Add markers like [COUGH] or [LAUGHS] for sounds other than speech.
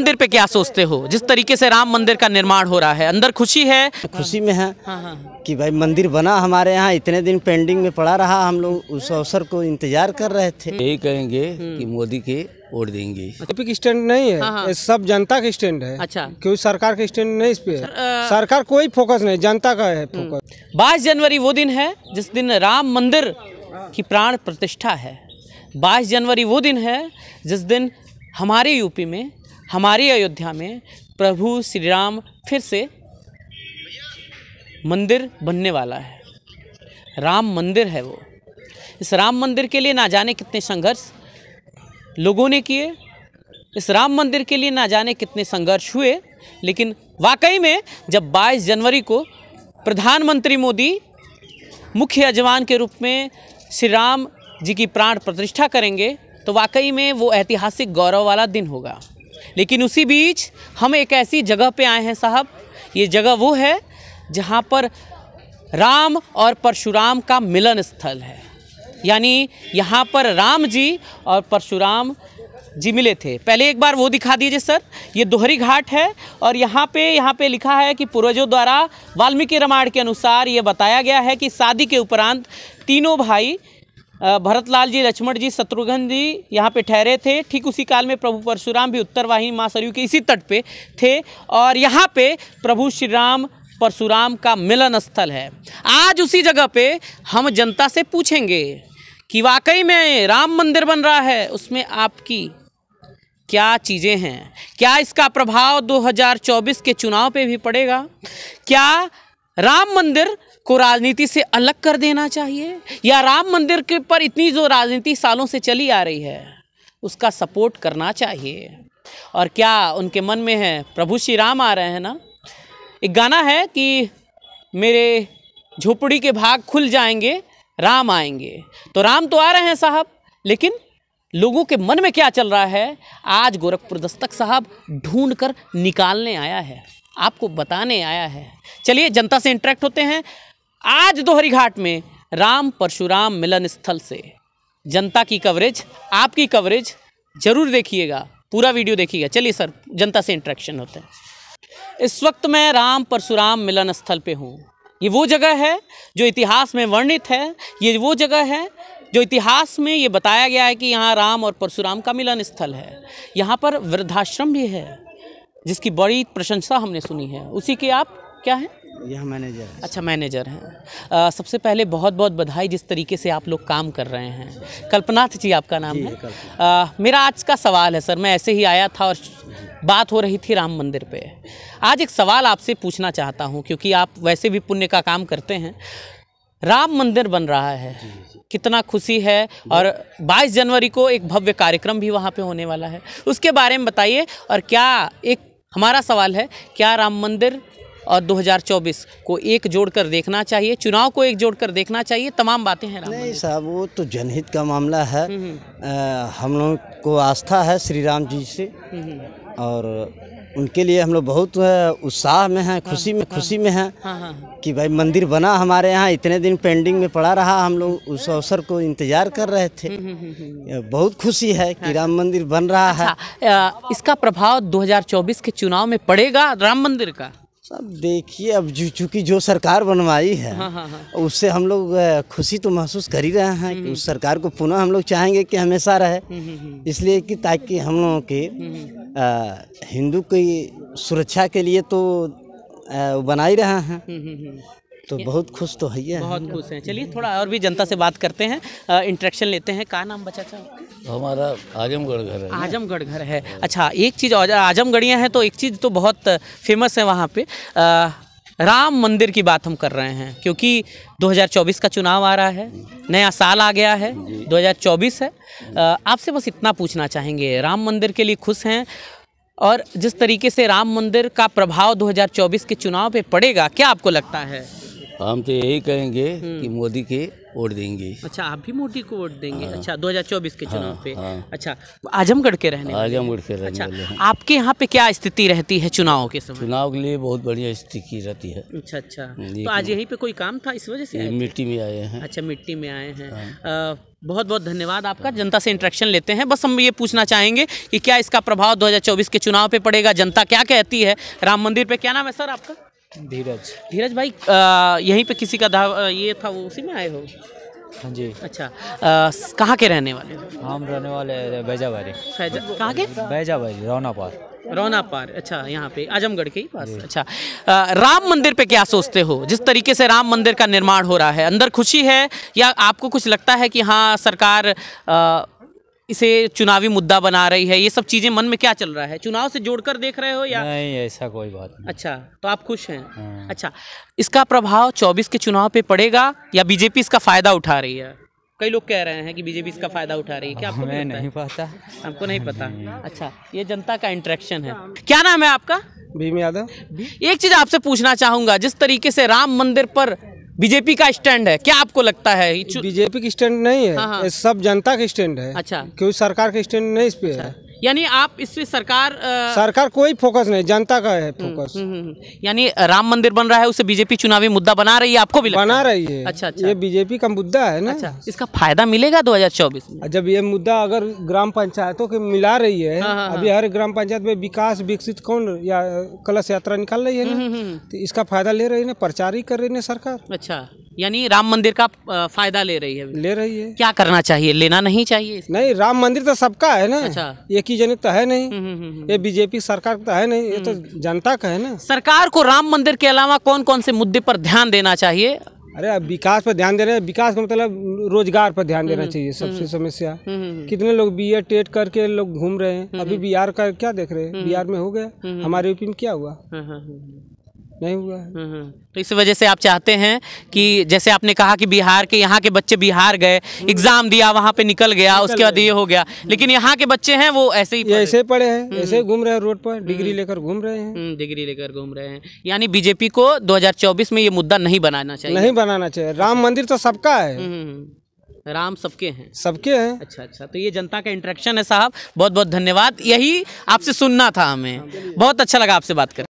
मंदिर पे क्या सोचते हो जिस तरीके से राम मंदिर का निर्माण हो रहा है अंदर खुशी है खुशी में है हाँ, हाँ, हाँ। कि भाई मंदिर बना हमारे यहाँ इतने दिन पेंडिंग में पड़ा रहा हम लोग उस अवसर को इंतजार कर रहे थे यही कहेंगे हम्म। कि मोदी के वोट देंगे टॉपिक स्टैंड नहीं है हाँ। सब जनता का स्टैंड है अच्छा क्योंकि सरकार का स्टैंड नहीं इस पे है आ... सरकार कोई फोकस नहीं जनता का है फोकस हम्म। बाईस जनवरी वो दिन है जिस दिन राम मंदिर की प्राण प्रतिष्ठा है बाईस जनवरी वो दिन है जिस दिन हमारे यूपी में हमारे अयोध्या में प्रभु श्री राम फिर से मंदिर बनने वाला है राम मंदिर है वो इस राम मंदिर के लिए ना जाने कितने संघर्ष लोगों ने किए इस राम मंदिर के लिए ना जाने कितने संघर्ष हुए लेकिन वाकई में जब 22 जनवरी को प्रधानमंत्री मोदी मुख्य यजमान के रूप में श्री राम जी की प्राण प्रतिष्ठा करेंगे तो वाकई में वो ऐतिहासिक गौरव वाला दिन होगा लेकिन उसी बीच हम एक ऐसी जगह पे आए हैं साहब ये जगह वो है जहाँ पर राम और परशुराम का मिलन स्थल है यानी यहाँ पर राम जी और परशुराम जी मिले थे पहले एक बार वो दिखा दीजिए सर ये दोहरी घाट है और यहाँ पे यहाँ पे लिखा है कि पूर्वजों द्वारा वाल्मीकि रामायण के अनुसार ये बताया गया है कि शादी के उपरांत तीनों भाई भरतलाल जी लक्ष्मण जी शत्रुघ्न जी यहाँ पे ठहरे थे ठीक उसी काल में प्रभु परशुराम भी उत्तर वाहिनी माँ सरयू के इसी तट पे थे और यहाँ पे प्रभु श्री राम परशुराम का मिलन स्थल है आज उसी जगह पे हम जनता से पूछेंगे कि वाकई में राम मंदिर बन रहा है उसमें आपकी क्या चीज़ें हैं क्या इसका प्रभाव 2024 के चुनाव पे भी पड़ेगा क्या राम मंदिर को राजनीति से अलग कर देना चाहिए या राम मंदिर के पर इतनी जो राजनीति सालों से चली आ रही है उसका सपोर्ट करना चाहिए और क्या उनके मन में है प्रभु श्री राम आ रहे हैं ना एक गाना है कि मेरे झोपड़ी के भाग खुल जाएंगे राम आएंगे तो राम तो आ रहे हैं साहब लेकिन लोगों के मन में क्या चल रहा है आज गोरखपुर दस्तक साहब ढूंढ कर निकालने आया है आपको बताने आया है चलिए जनता से इंटरेक्ट होते हैं आज दोहरी घाट में राम परशुराम मिलन स्थल से जनता की कवरेज आपकी कवरेज जरूर देखिएगा पूरा वीडियो देखिएगा चलिए सर जनता से इंट्रैक्शन होते हैं इस वक्त मैं राम परशुराम मिलन स्थल पे हूँ ये वो जगह है जो इतिहास में वर्णित है ये वो जगह है जो इतिहास में ये बताया गया है कि यहाँ राम और परशुराम का मिलन स्थल है यहाँ पर वृद्धाश्रम भी है जिसकी बड़ी प्रशंसा हमने सुनी है उसी के आप क्या है यह मैनेजर है अच्छा मैनेजर हैं सबसे पहले बहुत बहुत बधाई जिस तरीके से आप लोग काम कर रहे हैं कल्पनाथ जी आपका नाम है आ, मेरा आज का सवाल है सर मैं ऐसे ही आया था और बात हो रही थी राम मंदिर पे आज एक सवाल आपसे पूछना चाहता हूँ क्योंकि आप वैसे भी पुण्य का काम करते हैं राम मंदिर बन रहा है कितना खुशी है और 22 जनवरी को एक भव्य कार्यक्रम भी वहाँ पे होने वाला है उसके बारे में बताइए और क्या एक हमारा सवाल है क्या राम मंदिर और 2024 को एक जोड़कर देखना चाहिए चुनाव को एक जोड़कर देखना चाहिए तमाम बातें हैं नहीं साहब वो तो जनहित का मामला है आ, हम्म, हम्म। हम लोग को आस्था है श्री राम जी से हम्म, और उनके लिए हम लोग बहुत उत्साह में हैं हाँ, खुशी में हाँ। खुशी में हैं हाँ, कि भाई मंदिर बना हमारे यहाँ इतने दिन पेंडिंग में पड़ा रहा हम लोग उस अवसर को इंतजार कर रहे थे बहुत खुशी है कि राम मंदिर बन रहा है अच्छा, इसका प्रभाव 2024 के चुनाव में पड़ेगा राम मंदिर का सब देखिए अब जो चूँकि जो सरकार बनवाई है हाँ हाँ, हाँ। उससे हम लोग खुशी तो महसूस कर ही रहे हैं कि हम्म। उस सरकार को पुनः हम लोग चाहेंगे कि हमेशा रहे हम्म, हम्म, इसलिए कि ताकि हम लोगों के हिंदू की सुरक्षा के लिए तो बना ही रहा है तो बहुत खुश तो है बहुत खुश हैं चलिए थोड़ा और भी जनता से बात करते हैं इंट्रैक्शन लेते हैं कहा नाम बचा था हमारा आजमगढ़ घर है आजमगढ़ घर है हाँ। अच्छा एक चीज़ आजमगढ़िया है तो एक चीज़ तो बहुत फेमस है वहाँ पे राम मंदिर की बात हम कर रहे हैं क्योंकि 2024 का चुनाव आ रहा है नया साल आ गया है 2024 है आपसे बस इतना पूछना चाहेंगे राम मंदिर के लिए खुश हैं और जिस तरीके से राम मंदिर का प्रभाव 2024 के चुनाव पे पड़ेगा क्या आपको लगता है हम तो यही कहेंगे हम्म। कि मोदी के वोट देंगे अच्छा आप भी मोदी को वोट देंगे हाँ। अच्छा 2024 के हाँ, चुनाव हाँ, पे हाँ। अच्छा आजमगढ़ के रहने आजमगढ़ के रहने अच्छा आपके यहाँ पे क्या स्थिति रहती है चुनाव के समय चुनाव के लिए बहुत बढ़िया स्थिति रहती है अच्छा अच्छा हाँ, तो आज यही पे कोई काम था इस वजह से मिट्टी में आए हैं अच्छा मिट्टी में आए हैं हाँ। बहुत बहुत धन्यवाद आपका जनता से इंट्रैक्शन लेते हैं बस हम ये पूछना चाहेंगे कि क्या इसका प्रभाव 2024 के चुनाव पे पड़ेगा जनता क्या कहती है राम मंदिर पे क्या नाम है सर आपका धीरज धीरज भाई यहीं पे किसी का दावा ये था वो उसी में आए हो हाँ जी अच्छा कहाँ के रहने वाले हम रहने वाले बैजा बारी कहाँ के बारी रौना पार रौना पार अच्छा यहाँ पे आजमगढ़ के ही पास अच्छा आ, राम मंदिर पे क्या सोचते हो जिस तरीके से राम मंदिर का निर्माण हो रहा है अंदर खुशी है या आपको कुछ लगता है कि हाँ सरकार आ, इसे चुनावी मुद्दा बना रही है ये सब चीज़ें मन में क्या चल रहा है चुनाव से जोड़कर देख रहे हो या नहीं ऐसा कोई बात नहीं अच्छा तो आप खुश हैं हाँ। अच्छा इसका प्रभाव 24 के चुनाव पे पड़ेगा या बीजेपी इसका फ़ायदा उठा रही है कई लोग कह रहे हैं कि बीजेपी इसका फ़ायदा उठा रही है क्या आपको नहीं, पता हमको नहीं पता [LAUGHS] अच्छा ये जनता का इंट्रेक्शन है क्या नाम है आपका भीम यादव एक चीज़ आपसे पूछना चाहूंगा जिस तरीके से राम मंदिर पर बीजेपी का स्टैंड है क्या आपको लगता है बीजेपी की स्टैंड नहीं है हाँ हाँ। सब जनता का स्टैंड है अच्छा क्योंकि सरकार का स्टैंड नहीं इस पे अच्छा। है यानी आप इससे सरकार आ... सरकार कोई फोकस नहीं जनता का है हम्म, फोकस हम्म, हम्म, यानी राम मंदिर बन रहा है उसे बीजेपी चुनावी मुद्दा बना रही है आपको भी बना रही है अच्छा अच्छा ये बीजेपी का मुद्दा है ना अच्छा इसका फायदा मिलेगा 2024 चौबीस जब ये मुद्दा अगर ग्राम पंचायतों के मिला रही है हाँ, हाँ, अभी हाँ। हर ग्राम पंचायत में विकास विकसित कौन या कलश यात्रा निकाल रही है ना तो इसका फायदा ले रही है ना प्रचार ही कर रही है सरकार अच्छा यानी राम मंदिर का फायदा ले रही है ले रही है क्या करना चाहिए लेना नहीं चाहिए नहीं राम मंदिर तो सबका है ना अच्छा एक ही जनित तो, हम्म, हम्म, हम्म, तो है नहीं ये बीजेपी सरकार का है नहीं ये तो जनता का है ना सरकार को राम मंदिर के अलावा कौन कौन से मुद्दे पर ध्यान देना चाहिए अरे अब विकास पर ध्यान देना विकास का मतलब रोजगार पर ध्यान देना चाहिए सबसे समस्या कितने लोग बी एड टेट करके लोग घूम रहे हैं अभी बिहार का क्या देख रहे हैं बिहार में हो गया हमारे यूपी में क्या हुआ हाँ, हाँ, हाँ, नहीं हुआ है हम्म, हम्म। तो इस वजह से आप चाहते हैं कि जैसे आपने कहा कि बिहार के यहाँ के बच्चे बिहार गए एग्जाम दिया वहाँ पे निकल गया निकल उसके बाद ये हो गया हम्म। लेकिन यहाँ के बच्चे हैं वो ऐसे ही ऐसे पड़े हैं ऐसे घूम रहे हैं रोड पर डिग्री लेकर घूम रहे हैं डिग्री लेकर घूम रहे हैं यानी बीजेपी को दो में ये मुद्दा नहीं बनाना चाहिए नहीं बनाना चाहिए राम अच्छा। मंदिर तो सबका है राम सबके हैं सबके हैं अच्छा अच्छा तो ये जनता का इंटरेक्शन है साहब बहुत बहुत धन्यवाद यही आपसे सुनना था हमें हाँ, बहुत अच्छा लगा आपसे बात कर